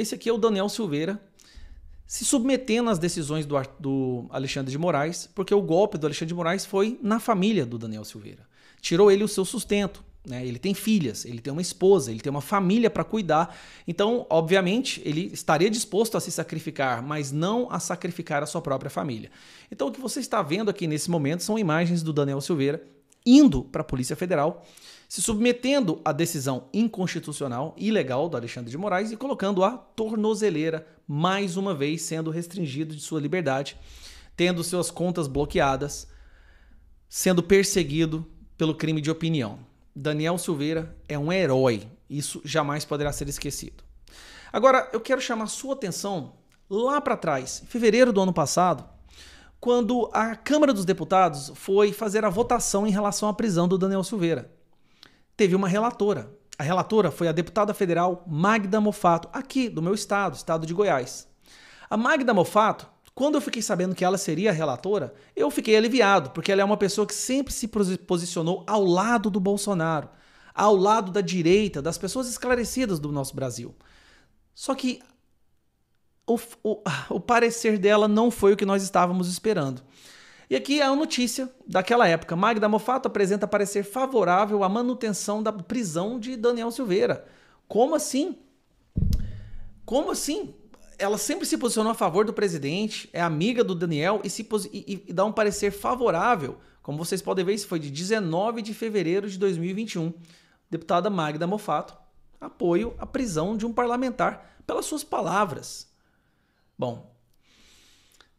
Esse aqui é o Daniel Silveira se submetendo às decisões do, do Alexandre de Moraes, porque o golpe do Alexandre de Moraes foi na família do Daniel Silveira. Tirou ele o seu sustento. Né? Ele tem filhas, ele tem uma esposa, ele tem uma família para cuidar. Então, obviamente, ele estaria disposto a se sacrificar, mas não a sacrificar a sua própria família. Então, o que você está vendo aqui nesse momento são imagens do Daniel Silveira indo para a Polícia Federal, se submetendo à decisão inconstitucional e ilegal do Alexandre de Moraes e colocando a tornozeleira, mais uma vez sendo restringido de sua liberdade, tendo suas contas bloqueadas, sendo perseguido pelo crime de opinião. Daniel Silveira é um herói, isso jamais poderá ser esquecido. Agora, eu quero chamar sua atenção lá para trás, em fevereiro do ano passado, quando a Câmara dos Deputados foi fazer a votação em relação à prisão do Daniel Silveira. Teve uma relatora. A relatora foi a deputada federal Magda Mofato, aqui do meu estado, estado de Goiás. A Magda Mofato, quando eu fiquei sabendo que ela seria a relatora, eu fiquei aliviado, porque ela é uma pessoa que sempre se posicionou ao lado do Bolsonaro, ao lado da direita, das pessoas esclarecidas do nosso Brasil. Só que o, o, o parecer dela não foi o que nós estávamos esperando. E aqui é a notícia daquela época. Magda Mofato apresenta parecer favorável à manutenção da prisão de Daniel Silveira. Como assim? Como assim? Ela sempre se posicionou a favor do presidente, é amiga do Daniel e, se e, e dá um parecer favorável. Como vocês podem ver, isso foi de 19 de fevereiro de 2021. Deputada Magda Mofato, apoio à prisão de um parlamentar pelas suas palavras. Bom,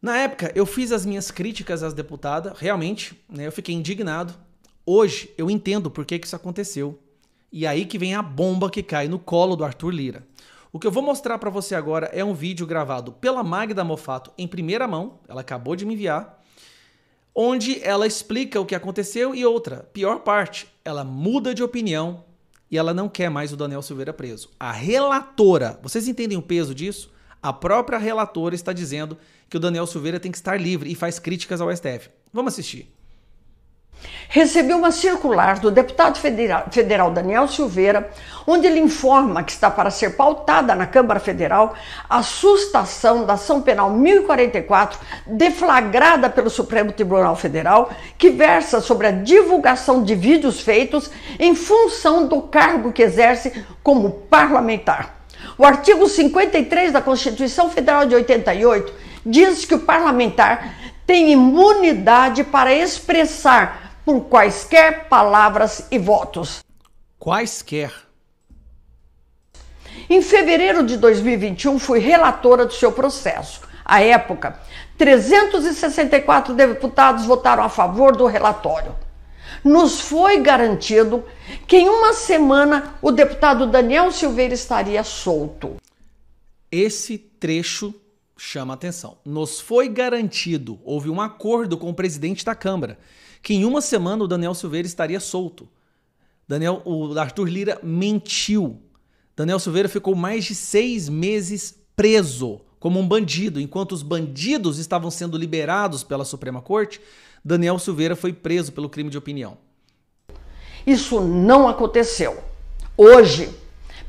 na época eu fiz as minhas críticas às deputadas, realmente, né, eu fiquei indignado. Hoje eu entendo por que, que isso aconteceu. E aí que vem a bomba que cai no colo do Arthur Lira. O que eu vou mostrar para você agora é um vídeo gravado pela Magda Mofato em primeira mão, ela acabou de me enviar, onde ela explica o que aconteceu e outra, pior parte, ela muda de opinião e ela não quer mais o Daniel Silveira preso. A relatora, vocês entendem o peso disso? A própria relatora está dizendo que o Daniel Silveira tem que estar livre e faz críticas ao STF. Vamos assistir. Recebi uma circular do deputado federal, Daniel Silveira, onde ele informa que está para ser pautada na Câmara Federal a sustação da ação penal 1044, deflagrada pelo Supremo Tribunal Federal, que versa sobre a divulgação de vídeos feitos em função do cargo que exerce como parlamentar. O artigo 53 da Constituição Federal de 88 diz que o parlamentar tem imunidade para expressar por quaisquer palavras e votos. Quaisquer. Em fevereiro de 2021, fui relatora do seu processo. À época, 364 deputados votaram a favor do relatório nos foi garantido que em uma semana o deputado Daniel Silveira estaria solto. Esse trecho chama atenção. Nos foi garantido, houve um acordo com o presidente da Câmara, que em uma semana o Daniel Silveira estaria solto. Daniel, o Arthur Lira mentiu. Daniel Silveira ficou mais de seis meses preso como um bandido. Enquanto os bandidos estavam sendo liberados pela Suprema Corte, Daniel Silveira foi preso pelo crime de opinião. Isso não aconteceu. Hoje,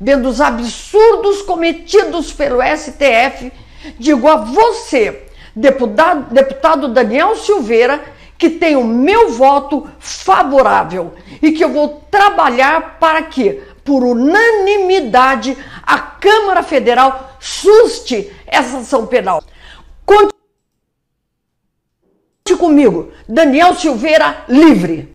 vendo os absurdos cometidos pelo STF, digo a você, deputado, deputado Daniel Silveira, que tem o meu voto favorável e que eu vou trabalhar para que, por unanimidade, a Câmara Federal Suste essa ação penal. Conte comigo, Daniel Silveira livre.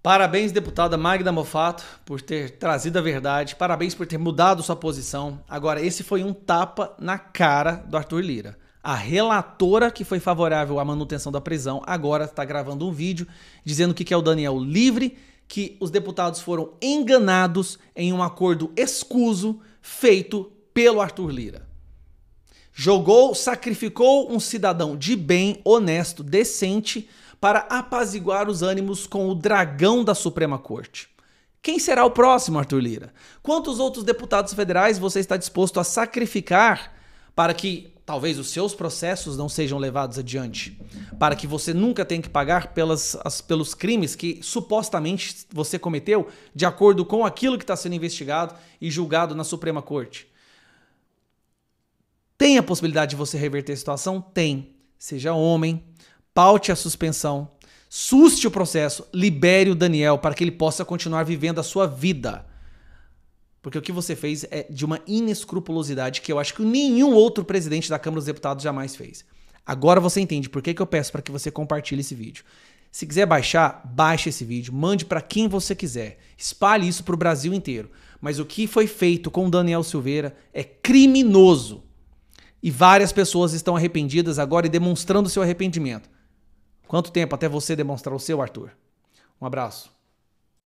Parabéns, deputada Magda Mofato, por ter trazido a verdade. Parabéns por ter mudado sua posição. Agora, esse foi um tapa na cara do Arthur Lira. A relatora que foi favorável à manutenção da prisão agora está gravando um vídeo dizendo que quer é o Daniel livre, que os deputados foram enganados em um acordo escuso feito pelo Arthur Lira. Jogou, sacrificou um cidadão de bem, honesto, decente, para apaziguar os ânimos com o dragão da Suprema Corte. Quem será o próximo, Arthur Lira? Quantos outros deputados federais você está disposto a sacrificar para que talvez os seus processos não sejam levados adiante, para que você nunca tenha que pagar pelas, as, pelos crimes que supostamente você cometeu, de acordo com aquilo que está sendo investigado e julgado na Suprema Corte. Tem a possibilidade de você reverter a situação? Tem. Seja homem, paute a suspensão, suste o processo, libere o Daniel para que ele possa continuar vivendo a sua vida. Porque o que você fez é de uma inescrupulosidade que eu acho que nenhum outro presidente da Câmara dos Deputados jamais fez. Agora você entende por que, que eu peço para que você compartilhe esse vídeo. Se quiser baixar, baixe esse vídeo, mande para quem você quiser. Espalhe isso para o Brasil inteiro. Mas o que foi feito com Daniel Silveira é criminoso. E várias pessoas estão arrependidas agora e demonstrando seu arrependimento. Quanto tempo até você demonstrar o seu, Arthur? Um abraço.